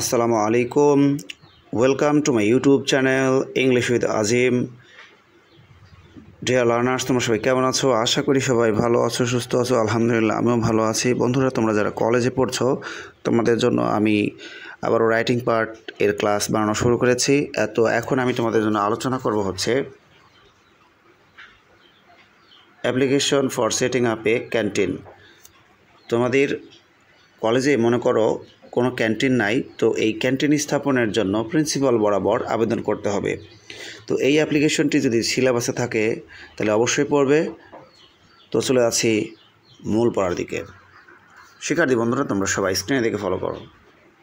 আসসালামু আলাইকুম welcome to my YouTube channel English with Azim dear learners তোমরা সবাই কেমন আছো আশা করি সবাই ভালো আছো সুস্থ আছো আলহামদুলিল্লাহ আমিও ভালো আছি বন্ধুরা তোমরা যারা কলেজে পড়ছো তোমাদের জন্য আমি আবারও রাইটিং পার্ট এর ক্লাস বানানো শুরু করেছি এত এখন আমি তোমাদের জন্য আলোচনা করব হচ্ছে application for setting up a canteen তোমাদের কলেজে মনে করো কোনো ক্যান্টিন নাই তো এই ক্যান্টিন স্থাপনের জন্য প্রিন্সিপাল বরাবর আবেদন করতে হবে তো এই অ্যাপ্লিকেশনটি যদি সিলেবাসে থাকে তাহলে অবশ্যই পড়বে তো চলে আসি মূল পড়ার দিকে শিক্ষার্থী বন্ধুরা তোমরা সবাই স্ক্রিনে দেখে ফলো করো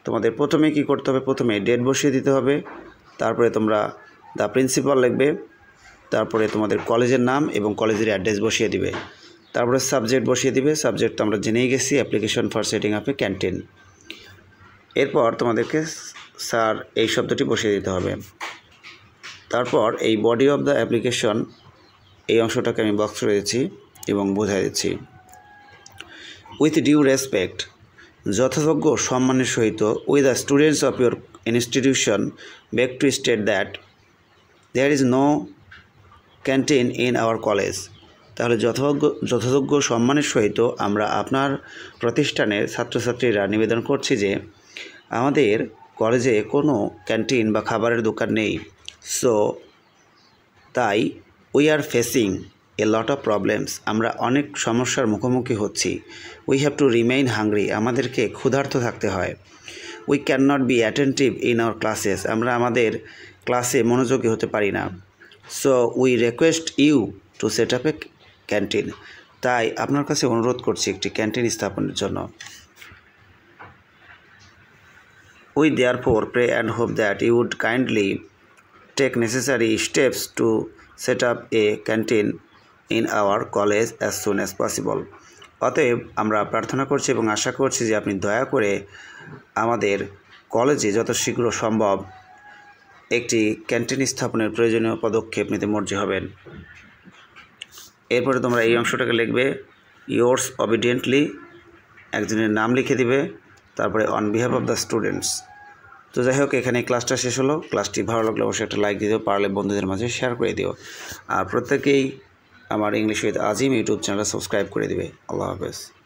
তোমাদের প্রথমে কি করতে হবে প্রথমে ডেট বসিয়ে দিতে হবে তারপরে তোমরা দ্য প্রিন্সিপাল লিখবে তারপরে তোমাদের কলেজের নাম এবং কলেজের অ্যাড্রেস বসিয়ে দিবে তারপরে সাবজেক্ট বসিয়ে দিবে সাবজেক্ট তো আমরা জেনেই গেছি অ্যাপ্লিকেশন ফর সেটিং আপে ক্যান্টিন এরপর তোমাদেরকে স্যার এই শব্দটি বসিয়ে দিতে হবে তারপর এই বডি অফ দ্য অ্যাপ্লিকেশন এই অংশটাকে আমি বক্স রয়েছি এবং বোঝাই দিচ্ছি উইথ ডিউ রেসপেক্ট যথাযোগ্য সম্মানের সহিত we the students of your institution beg to state that there is no canteen in our college তাহলে যথাযোগ্য যথাযোগ্য সম্মানের সহিত আমরা আপনার প্রতিষ্ঠানের ছাত্রছাত্রীরা নিবেদন করছি যে আমাদের কলেজে কোনো ক্যান্টিন বা খাবারের দোকান নেই সো তাই we are facing a lot of problems আমরা অনেক সমস্যার মুখোমুখি হচ্ছি we have to remain hungry আমাদেরকে ক্ষুধার্ত থাকতে হয় we can not be attentive in our classes আমরা আমাদের ক্লাসে মনোযোগী হতে পারি না so we request you to set up a canteen তাই আপনার কাছে অনুরোধ করছি একটি ক্যান্টিন স্থাপনের জন্য We therefore pray and hope that you would kindly take necessary steps to set up a canteen in our college as soon as possible. অতএব আমরা প্রার্থনা করছি এবং আশা করছি যে আপনি দয়া করে আমাদের কলেজে যত শীঘ্র সম্ভব একটি ক্যান্টিন স্থাপনের প্রয়োজনীয় পদক্ষেপ নিতে মর্জি হবেন এরপরে তোমরা এই অংশটাকে লিখবে ইয়োর্স অবিডিয়েন্টলি একজনের নাম লিখে দিবে তারপরে on behalf of the students তো যাই হোক এখানে ক্লাসটা শেষ হলো ক্লাসটি ভালো লাগলে অবশ্যই একটা লাইক দিও পারলে বন্ধুদের মাঝে শেয়ার করে দিও আর প্রত্যেকেই আমার ইংলিশ উইথ আজিম ইউটিউব চ্যানেলটা সাবস্ক্রাইব করে দিবে আল্লাহ হাফেজ